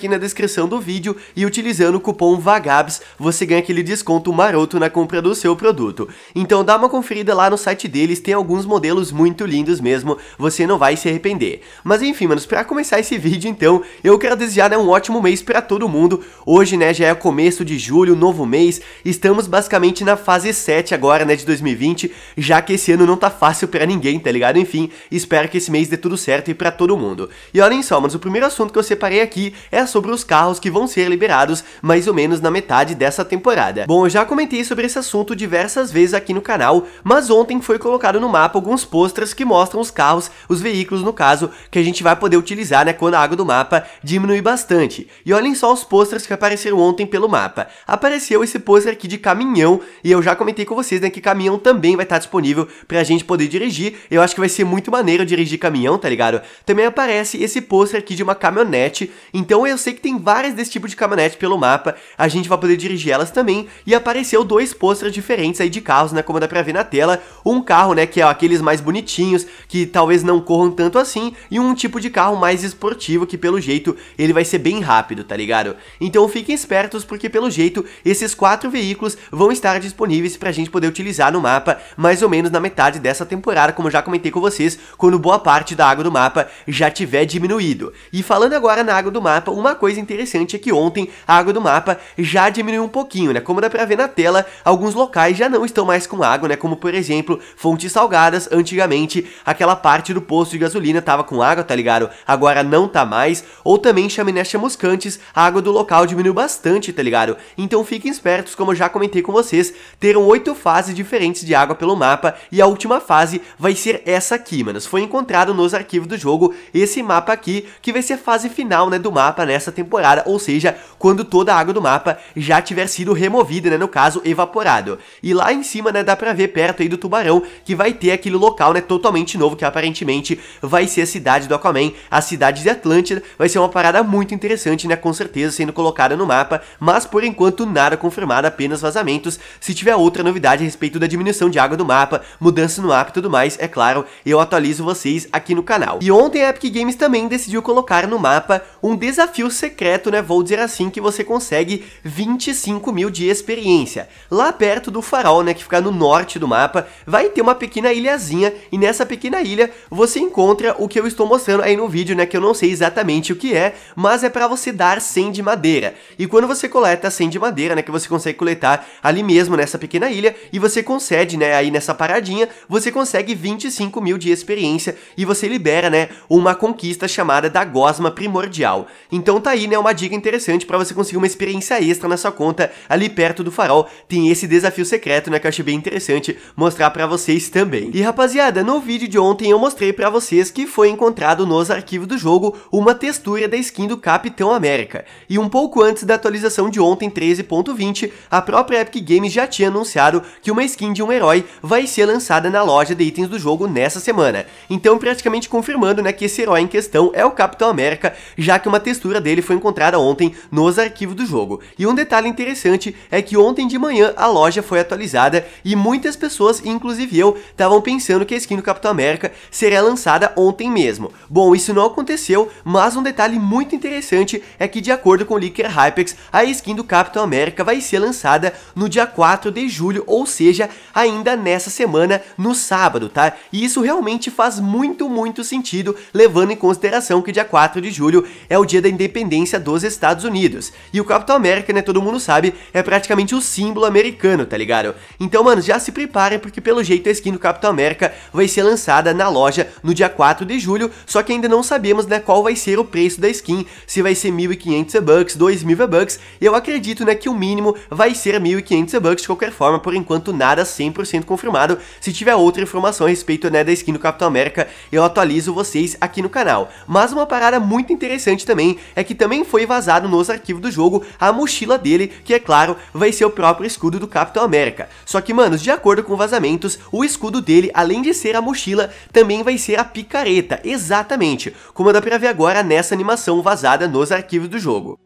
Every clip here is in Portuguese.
aqui na descrição do vídeo e utilizando o cupom VAGABS você ganha aquele desconto maroto na compra do seu produto. Então dá uma conferida lá no site deles, tem alguns modelos muito lindos mesmo, você não vai se arrepender. Mas enfim, manos, pra começar esse vídeo então, eu quero desejar né, um ótimo mês para todo mundo. Hoje, né, já é começo de julho, novo mês, estamos basicamente na fase 7 agora, né, de 2020, já que esse ano não tá fácil para ninguém, tá ligado? Enfim, espero que esse mês dê tudo certo e para todo mundo. E olhem só, mas o primeiro assunto que eu separei aqui é sobre os carros que vão ser liberados mais ou menos na metade dessa temporada. Bom, eu já comentei sobre esse assunto diversas vezes aqui no canal, mas ontem foi colocado no mapa alguns posters que mostram os carros, os veículos no caso, que a gente vai poder utilizar né, quando a água do mapa diminuir bastante. E olhem só os posters que apareceram ontem pelo mapa. Apareceu esse pôster aqui de caminhão, e eu já comentei com vocês né, que caminhão também vai estar disponível pra gente poder dirigir, eu acho que vai ser muito maneiro dirigir caminhão, tá ligado? Também aparece esse pôster aqui de uma caminhonete, então eu sei que tem várias desse tipo de caminhonete pelo mapa, a gente vai poder dirigir elas também, e apareceu dois posters diferentes aí de carros, né, como dá pra ver na tela, um carro, né, que é aqueles mais bonitinhos, que talvez não corram tanto assim, e um tipo de carro mais esportivo, que pelo jeito ele vai ser bem rápido, tá ligado? Então fiquem espertos, porque pelo jeito esses quatro veículos vão estar disponíveis pra gente poder utilizar no mapa, mais ou menos na metade dessa temporada, como já comentei com vocês, quando boa parte da água do mapa já tiver diminuído. E falando agora na água do mapa, uma uma coisa interessante é que ontem a água do mapa já diminuiu um pouquinho, né? Como dá pra ver na tela, alguns locais já não estão mais com água, né? Como, por exemplo, fontes salgadas. Antigamente, aquela parte do posto de gasolina tava com água, tá ligado? Agora não tá mais. Ou também chaminés chamuscantes, a água do local diminuiu bastante, tá ligado? Então fiquem espertos, como eu já comentei com vocês, terão oito fases diferentes de água pelo mapa e a última fase vai ser essa aqui, manos. Foi encontrado nos arquivos do jogo esse mapa aqui, que vai ser a fase final, né, do mapa, né? essa temporada, ou seja, quando toda a água do mapa já tiver sido removida, né, no caso, evaporado. E lá em cima, né, dá pra ver perto aí do tubarão que vai ter aquele local, né, totalmente novo, que aparentemente vai ser a cidade do Aquaman, a cidade de Atlântida, vai ser uma parada muito interessante, né, com certeza sendo colocada no mapa, mas por enquanto nada confirmado, apenas vazamentos, se tiver outra novidade a respeito da diminuição de água do mapa, mudança no app e tudo mais, é claro, eu atualizo vocês aqui no canal. E ontem a Epic Games também decidiu colocar no mapa um desafio secreto, né? Vou dizer assim, que você consegue 25 mil de experiência. Lá perto do farol, né? Que fica no norte do mapa, vai ter uma pequena ilhazinha. E nessa pequena ilha você encontra o que eu estou mostrando aí no vídeo, né? Que eu não sei exatamente o que é, mas é para você dar 100 de madeira. E quando você coleta 100 de madeira, né? Que você consegue coletar ali mesmo nessa pequena ilha. E você concede, né? Aí nessa paradinha, você consegue 25 mil de experiência. E você libera, né? Uma conquista chamada da Gosma Primordial. Então, então tá aí, né, uma dica interessante para você conseguir uma experiência extra na sua conta ali perto do farol. Tem esse desafio secreto, né, que eu achei bem interessante mostrar para vocês também. E rapaziada, no vídeo de ontem eu mostrei para vocês que foi encontrado nos arquivos do jogo uma textura da skin do Capitão América. E um pouco antes da atualização de ontem 13.20, a própria Epic Games já tinha anunciado que uma skin de um herói vai ser lançada na loja de itens do jogo nessa semana. Então praticamente confirmando, né, que esse herói em questão é o Capitão América, já que uma textura dele foi encontrada ontem nos arquivos do jogo. E um detalhe interessante é que ontem de manhã a loja foi atualizada e muitas pessoas, inclusive eu, estavam pensando que a skin do Capitão América seria lançada ontem mesmo. Bom, isso não aconteceu, mas um detalhe muito interessante é que de acordo com o Leaker Hypex, a skin do Capitão América vai ser lançada no dia 4 de julho, ou seja, ainda nessa semana, no sábado, tá? E isso realmente faz muito, muito sentido, levando em consideração que dia 4 de julho é o dia da independência independência dos Estados Unidos. E o Capitão América, né, todo mundo sabe, é praticamente o símbolo americano, tá ligado? Então, mano, já se preparem, porque pelo jeito a skin do Capitão América vai ser lançada na loja no dia 4 de julho, só que ainda não sabemos, né, qual vai ser o preço da skin, se vai ser 1.500 bucks 2.000 bucks eu acredito, né, que o mínimo vai ser 1.500 bucks de qualquer forma, por enquanto nada 100% confirmado, se tiver outra informação a respeito, né, da skin do Capitão América, eu atualizo vocês aqui no canal. Mas uma parada muito interessante também é é que também foi vazado nos arquivos do jogo a mochila dele, que é claro, vai ser o próprio escudo do Capitão América. Só que, mano, de acordo com vazamentos, o escudo dele, além de ser a mochila, também vai ser a picareta, exatamente, como dá pra ver agora nessa animação vazada nos arquivos do jogo.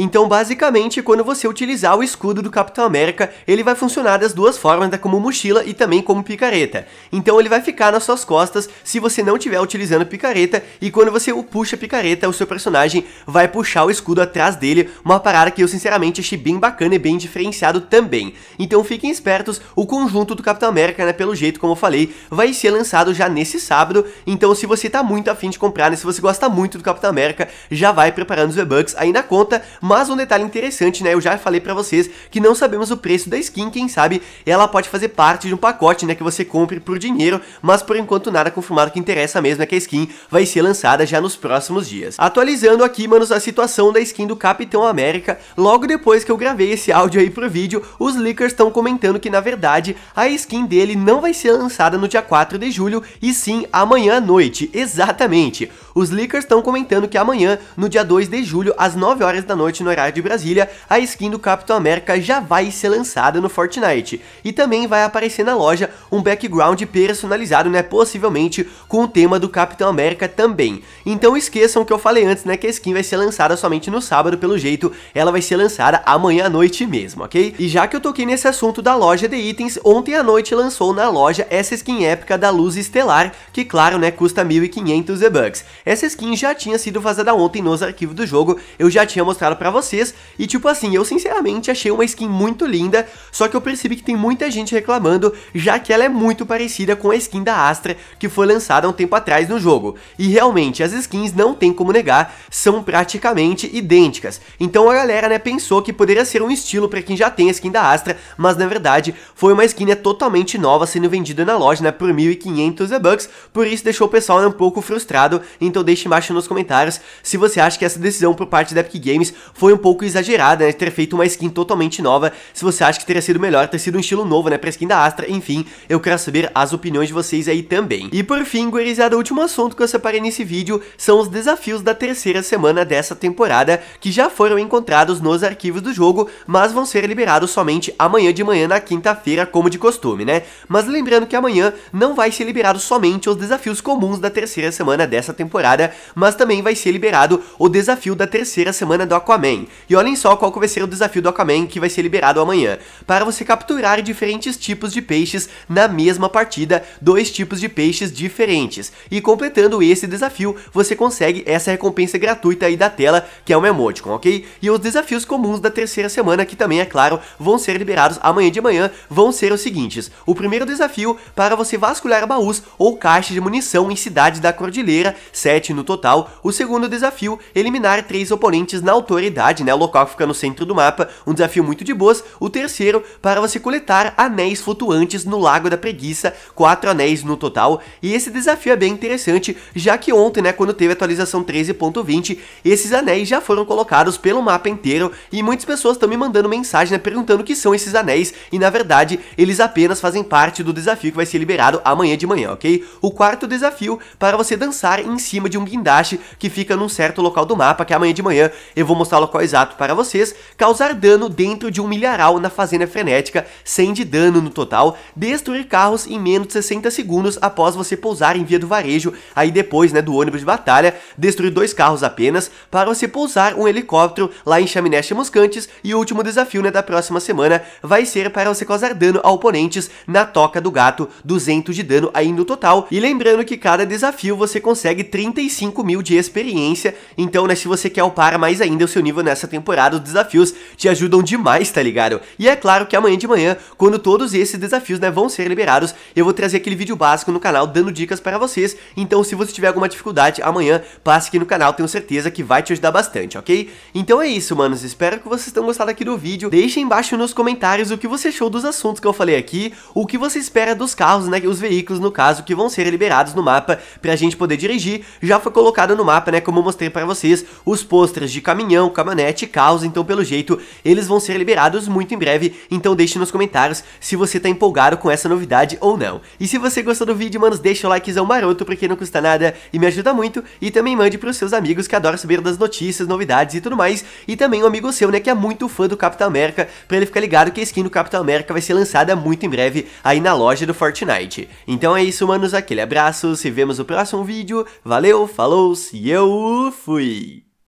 Então, basicamente, quando você utilizar o escudo do Capitão América, ele vai funcionar das duas formas, né, como mochila e também como picareta. Então ele vai ficar nas suas costas se você não estiver utilizando picareta, e quando você o puxa a picareta, o seu personagem vai puxar o escudo atrás dele, uma parada que eu sinceramente achei bem bacana e bem diferenciado também. Então fiquem espertos, o conjunto do Capitão América, né, pelo jeito como eu falei, vai ser lançado já nesse sábado, então se você tá muito afim de comprar, né, se você gosta muito do Capitão América, já vai preparando os V-Bucks aí na conta, mas um detalhe interessante, né? Eu já falei para vocês que não sabemos o preço da skin, quem sabe ela pode fazer parte de um pacote, né? Que você compre por dinheiro, mas por enquanto nada confirmado que interessa mesmo é que a skin vai ser lançada já nos próximos dias. Atualizando aqui, manos, a situação da skin do Capitão América, logo depois que eu gravei esse áudio aí pro vídeo, os leakers estão comentando que na verdade a skin dele não vai ser lançada no dia 4 de julho, e sim amanhã à noite, exatamente. Os leakers estão comentando que amanhã, no dia 2 de julho, às 9 horas da noite, noite no horário de Brasília, a skin do Capitão América já vai ser lançada no Fortnite. E também vai aparecer na loja um background personalizado, né, possivelmente com o tema do Capitão América também. Então esqueçam o que eu falei antes, né, que a skin vai ser lançada somente no sábado, pelo jeito, ela vai ser lançada amanhã à noite mesmo, ok? E já que eu toquei nesse assunto da loja de itens, ontem à noite lançou na loja essa skin épica da Luz Estelar, que claro, né, custa 1.500 V-Bucks. Essa skin já tinha sido vazada ontem nos arquivos do jogo, eu já tinha mostrado pra pra vocês. E tipo assim, eu sinceramente achei uma skin muito linda, só que eu percebi que tem muita gente reclamando, já que ela é muito parecida com a skin da Astra, que foi lançada um tempo atrás no jogo. E realmente, as skins não tem como negar, são praticamente idênticas. Então a galera, né, pensou que poderia ser um estilo pra quem já tem a skin da Astra, mas na verdade foi uma skin né, totalmente nova sendo vendida na loja, né, por 1.500 V-Bucks, por isso deixou o pessoal né, um pouco frustrado, então deixe embaixo nos comentários se você acha que essa decisão por parte da Epic Games foi um pouco exagerada, né? ter feito uma skin totalmente nova. Se você acha que teria sido melhor ter sido um estilo novo, né? Pra skin da Astra, enfim, eu quero saber as opiniões de vocês aí também. E por fim, gurizada, o último assunto que eu separei nesse vídeo são os desafios da terceira semana dessa temporada, que já foram encontrados nos arquivos do jogo, mas vão ser liberados somente amanhã de manhã na quinta-feira, como de costume, né? Mas lembrando que amanhã não vai ser liberado somente os desafios comuns da terceira semana dessa temporada, mas também vai ser liberado o desafio da terceira semana do Aquaman Aquaman. E olhem só qual vai ser o desafio do Aquaman que vai ser liberado amanhã. Para você capturar diferentes tipos de peixes na mesma partida, dois tipos de peixes diferentes. E completando esse desafio, você consegue essa recompensa gratuita aí da tela, que é um emoticon, ok? E os desafios comuns da terceira semana, que também, é claro, vão ser liberados amanhã de manhã, vão ser os seguintes. O primeiro desafio para você vasculhar baús ou caixas de munição em cidades da Cordilheira, 7 no total. O segundo desafio, eliminar três oponentes na altura prioridade, né? O local que fica no centro do mapa, um desafio muito de boas. O terceiro, para você coletar anéis flutuantes no Lago da Preguiça, quatro anéis no total. E esse desafio é bem interessante, já que ontem, né, quando teve a atualização 13.20, esses anéis já foram colocados pelo mapa inteiro e muitas pessoas estão me mandando mensagem, né, perguntando o que são esses anéis e na verdade eles apenas fazem parte do desafio que vai ser liberado amanhã de manhã, ok? O quarto desafio para você dançar em cima de um guindaste que fica num certo local do mapa, que amanhã de manhã eu vou mostrar falo qual é exato para vocês, causar dano dentro de um milharal na Fazenda Frenética, 100 de dano no total, destruir carros em menos de 60 segundos após você pousar em via do varejo, aí depois né, do ônibus de batalha, destruir dois carros apenas, para você pousar um helicóptero lá em Chaminé Chamuscantes, e o último desafio né, da próxima semana vai ser para você causar dano a oponentes na Toca do Gato, 200 de dano aí no total, e lembrando que cada desafio você consegue 35 mil de experiência, então né, se você quer upar mais ainda o seu nível nessa temporada, os desafios te ajudam demais, tá ligado? E é claro que amanhã de manhã, quando todos esses desafios né, vão ser liberados, eu vou trazer aquele vídeo básico no canal dando dicas para vocês, então se você tiver alguma dificuldade amanhã, passe aqui no canal, tenho certeza que vai te ajudar bastante, ok? Então é isso, manos, espero que vocês tenham gostado aqui do vídeo, deixem embaixo nos comentários o que você achou dos assuntos que eu falei aqui, o que você espera dos carros, né, os veículos no caso, que vão ser liberados no mapa pra gente poder dirigir, já foi colocado no mapa, né, como eu mostrei pra vocês, os pôsteres de caminhão, com a manete causa, então pelo jeito eles vão ser liberados muito em breve, então deixe nos comentários se você tá empolgado com essa novidade ou não. E se você gostou do vídeo, manos, deixa o likezão maroto porque não custa nada e me ajuda muito, e também mande pros seus amigos que adoram saber das notícias, novidades e tudo mais, e também um amigo seu, né, que é muito fã do Capitão América, pra ele ficar ligado que a skin do Capitão América vai ser lançada muito em breve aí na loja do Fortnite. Então é isso, manos, aquele abraço, se vemos no próximo vídeo, valeu, falou, e eu fui!